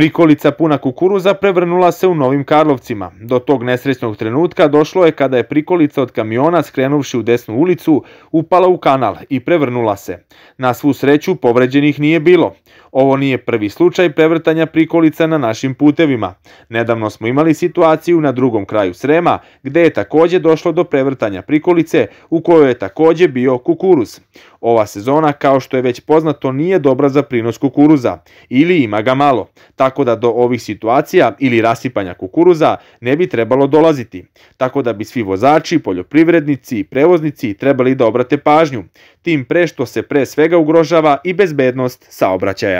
Prikolica puna kukuruza prevrnula se u Novim Karlovcima. Do tog nesrećnog trenutka došlo je kada je prikolica od kamiona skrenuvši u desnu ulicu upala u kanal i prevrnula se. Na svu sreću povređenih nije bilo. Ovo nije prvi slučaj prevrtanja prikolica na našim putevima. Nedavno smo imali situaciju na drugom kraju Srema, gde je takođe došlo do prevrtanja prikolice, u kojoj je takođe bio kukuruz. Ova sezona, kao što je već poznato, nije dobra za prinos kukuruza, ili ima ga malo, tako da do ovih situacija ili rasipanja kukuruza ne bi trebalo dolaziti, tako da bi svi vozači, poljoprivrednici i prevoznici trebali da obrate pažnju, tim pre što se pre svega ugrožava i bezbednost saobraćaja.